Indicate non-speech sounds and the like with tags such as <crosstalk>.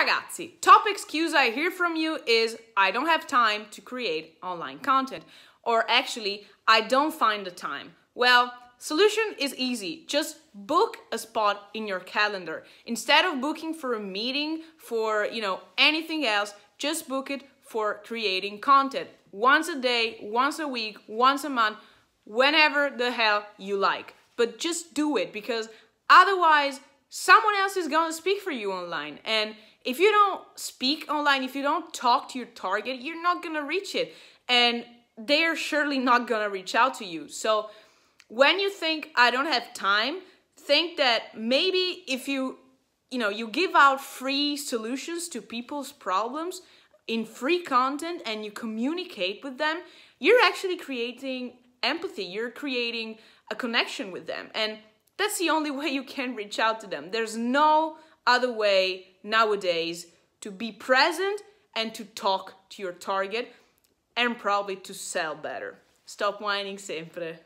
ragazzi, top excuse I hear from you is I don't have time to create online content, or actually, I don't find the time. Well, solution is easy. Just book a spot in your calendar. Instead of booking for a meeting, for, you know, anything else, just book it for creating content. Once a day, once a week, once a month, whenever the hell you like. But just do it because otherwise someone else is going to speak for you online. And if you don't speak online, if you don't talk to your target, you're not going to reach it. And they're surely not going to reach out to you. So when you think, I don't have time, think that maybe if you you know you give out free solutions to people's problems in free content and you communicate with them you're actually creating empathy you're creating a connection with them and that's the only <laughs> way you can reach out to them. There's no other way nowadays to be present and to talk to your target and probably to sell better. Stop whining sempre.